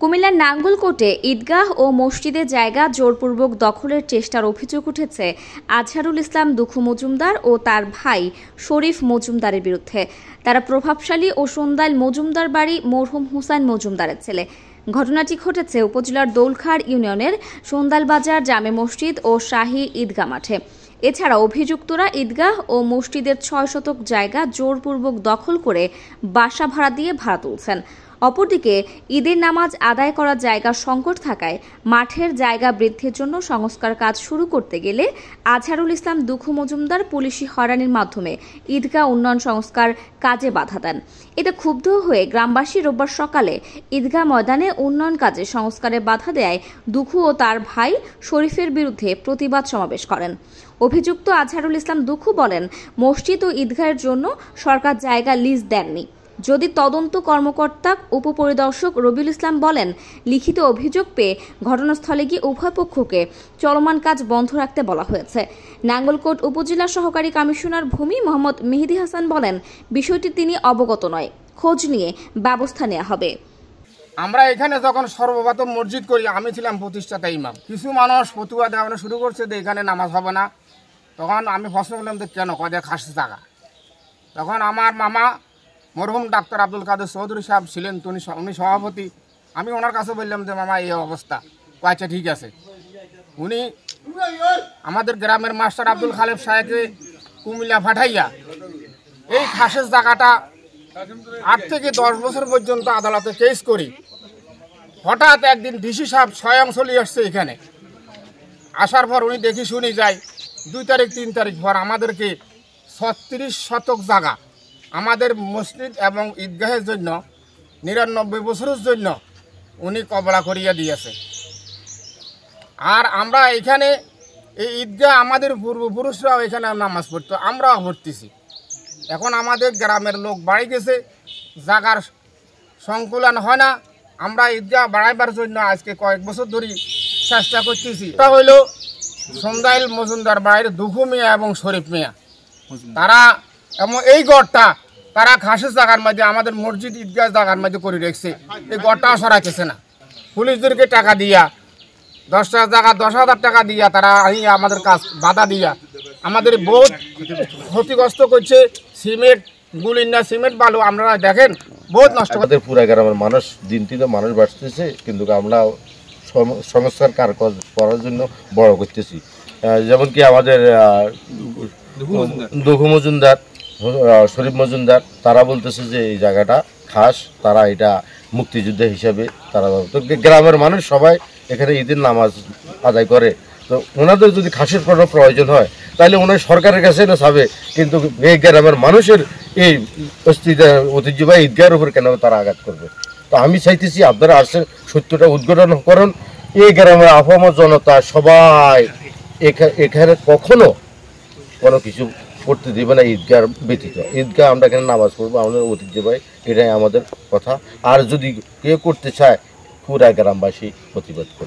কুমিল্লার নাঙ্গলকোটে ঈদগাহ ও মসজিদের জায়গা জোরপূর্বক দখলের চেষ্টার অভিযোগ উঠেছে আজহারুল ইসলাম দুখু মজুমদার ও তার ভাই শরীফ মজুমদারের বিরুদ্ধে তারা প্রভাবশালী ও সন্ধ্যাল মজুমদার বাড়ি মরহুম হুসাইন মজুমদারের ছেলে ঘটনাটি ঘটেছে উপজেলার দৌলখাড় ইউনিয়নের সন্ধ্যাল বাজার জামে মসজিদ ও শাহী ঈদগাহ মাঠে এছাড়া অভিযুক্তরা ঈদগাহ ও মসজিদের ছয় শতক জায়গা জোরপূর্বক দখল করে বাসা ভাড়া দিয়ে ভাড়া তুলছেন অপরদিকে ঈদের নামাজ আদায় করার জায়গা সংকট থাকায় মাঠের জায়গা বৃদ্ধির জন্য সংস্কার কাজ শুরু করতে গেলে আজহারুল ইসলাম দুখু মজুমদার পুলিশি হয়রানির মাধ্যমে ঈদগাহ উন্নয়ন সংস্কার কাজে বাধা দেন এতে ক্ষুব্ধ হয়ে গ্রামবাসী রোববার সকালে ঈদগাহ ময়দানে উন্নয়ন কাজে সংস্কারে বাধা দেয় দুখু ও তার ভাই শরীফের বিরুদ্ধে প্রতিবাদ সমাবেশ করেন অভিযুক্ত আজহারুল ইসলাম দুঃখ বলেন মসজিদ ও ঈদগাহের জন্য সরকার জায়গা লিজ দেননি যদি তদন্ত কর্মকর্তা উপপরিদর্শক রবিউল ইসলাম বলেন লিখিত অভিযোগ পেয়ে ঘটনাস্থলে গিয়ে উভয় পক্ষকে চলমান কাজ বন্ধ রাখতে বলা হয়েছে নাঙ্গলকোট উপজেলা সহকারী কমিশনার ভূমি মোহাম্মদ মেহেদি হাসান বলেন বিষয়টি তিনি অবগত নয় খোঁজ নিয়ে ব্যবস্থা নেওয়া হবে আমরা এখানে যখন সর্বপ্রথম মসজিদ করি আমি ছিলাম প্রতিষ্ঠাতা ইমাম কিছু মানুষ ফতুয়া দেওয়ানো শুরু করছে যে এখানে নামাজ হবে না তখন আমি প্রশ্ন করলাম যে কেন কদের খাসি থাকা তখন আমার মামা মরহুম ডাক্তার আব্দুল কাদের চৌধুরী সাহেব ছিলেন তিনি উনি সভাপতি আমি ওনার কাছে বললাম যে মামা এই অবস্থা আচ্ছা ঠিক আছে উনি আমাদের গ্রামের মাস্টার আব্দুল খালেব সাহেবকে কুমিল্লা ফাটাইয়া এই খাসের জায়গাটা আট থেকে দশ বছর পর্যন্ত আদালতে কেস করি হঠাৎ একদিন ডিসি সাহেব স্বয়ং চলে আসছে এখানে আসার পর উনি দেখি শুনি যায় দুই তারিখ তিন তারিখ পর আমাদেরকে ছত্রিশ শতক জায়গা আমাদের মসজিদ এবং ঈদগাহের জন্য নিরানব্বই বছরের জন্য উনি কবলা করিয়া দিয়েছে আর আমরা এখানে এই ঈদগাহ আমাদের পূর্বপুরুষরাও এখানে নামাজ পড়তো আমরাও পড়তেছি এখন আমাদের গ্রামের লোক বাড়ি গেছে জাগার সংকুলন হয় না আমরা ঈদগাহ বাড়াইবার জন্য আজকে কয়েক বছর ধরে চেষ্টা করতেছি এটা হইল সন্ধ্যাইল মজুমদার বাড়ির দুঘু মিয়া এবং শরীফ মিয়া তারা এবং এই গড়টা তারা ঘাসের জাগার মধ্যে আমাদের মসজিদ ইতিহাস জাগার মধ্যে করে রেখেছে এই গড়টাও সরাইতেছে না পুলিশদেরকে টাকা দিয়া দশ হাজার টাকা দশ হাজার টাকা দিয়া তারা আমাদের কাজ বাধা দিয়া আমাদের বহুত ক্ষতিগ্রস্ত করছে সিমেন্ট গুলির না সিমেন্ট বালু আপনারা দেখেন বহুত নষ্ট আমাদের পুরা গ্রামের মানুষ দিন দিনে মানুষ বাড়তেছে কিন্তু আমরা সংস্কার কার করার জন্য বড় করতেছি যেমন কি আমাদের দুঃখ মজুমদার শরীফ মজুমদার তারা বলতেছে যে এই জায়গাটা খাস তারা এটা মুক্তিযুদ্ধ হিসাবে তারা তো গ্রামের মানুষ সবাই এখানে ঈদের নামাজ আদায় করে তো ওনাদের যদি খাসের কোনো প্রয়োজন হয় তাহলে ওনার সরকারের কাছে না সাবে কিন্তু এই গ্রামের মানুষের এই ঐতিহ্যবাহী ঈদগাহের উপর কেন তারা আঘাত করবে তো আমি চাইতেছি আপনারা আসেন সত্যটা উদ্ঘাটন করুন এই গ্রামের আবহাওয়া জনতা সবাই এখানে কখনো কোনো কিছু পড়তে দেবে না ঈদগাহ ব্যতীত ঈদগাহ আমরা এখানে নামাজ পড়বো আমাদের ঐতিহ্যবাহী এটাই আমাদের কথা আর যদি কেউ করতে চায় পুরা গ্রামবাসী প্রতিবাদ করবে